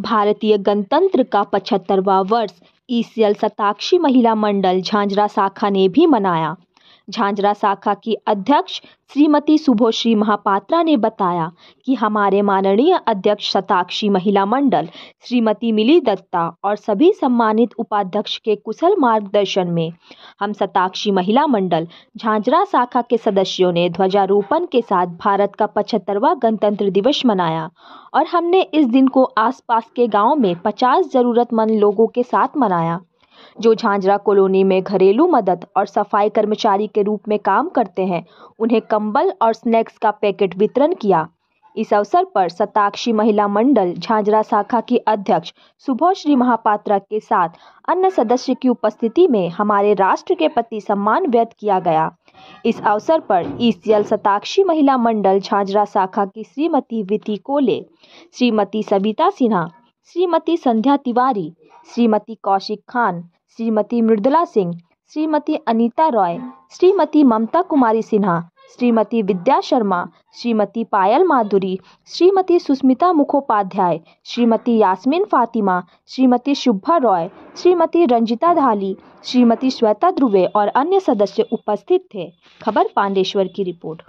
भारतीय गणतंत्र का पचहत्तरवां वर्ष ईसीएल शताक्षी महिला मंडल झांझरा शाखा ने भी मनाया झांझरा शाखा की अध्यक्ष श्रीमती शुभोश्री महापात्रा ने बताया कि हमारे माननीय अध्यक्ष शताक्षी महिला मंडल श्रीमती मिली दत्ता और सभी सम्मानित उपाध्यक्ष के कुशल मार्गदर्शन में हम शताक्षी महिला मंडल झांझरा शाखा के सदस्यों ने ध्वजारोपण के साथ भारत का पचहत्तरवा गणतंत्र दिवस मनाया और हमने इस दिन को आसपास के गाँव में पचास जरूरतमंद लोगों के साथ मनाया जो झांझरा कॉलोनी में घरेलू मदद और सफाई कर्मचारी के रूप में काम करते हैं उन्हें कंबल और स्नैक्स का पैकेट वितरण किया इस अवसर पर सताक्षी महिला मंडल झांझरा शाखा की अध्यक्ष सुभोश्री महापात्रा के साथ अन्य सदस्य की उपस्थिति में हमारे राष्ट्र के प्रति सम्मान व्यक्त किया गया इस अवसर पर ईसीएल सताक्षी महिला मंडल झांझरा शाखा की श्रीमती विती कोले श्रीमती सविता सिन्हा श्रीमती संध्या तिवारी श्रीमती कौशिक खान श्रीमती मृदुला सिंह श्रीमती अनीता रॉय श्रीमती ममता कुमारी सिन्हा श्रीमती विद्या शर्मा श्रीमती पायल माधुरी श्रीमती सुस्मिता मुखोपाध्याय श्रीमती यास्मिन फातिमा श्रीमती शुभा रॉय श्रीमती रंजिता धाली श्रीमती श्वेता ध्रुवे और अन्य सदस्य उपस्थित थे खबर पांडेश्वर की रिपोर्ट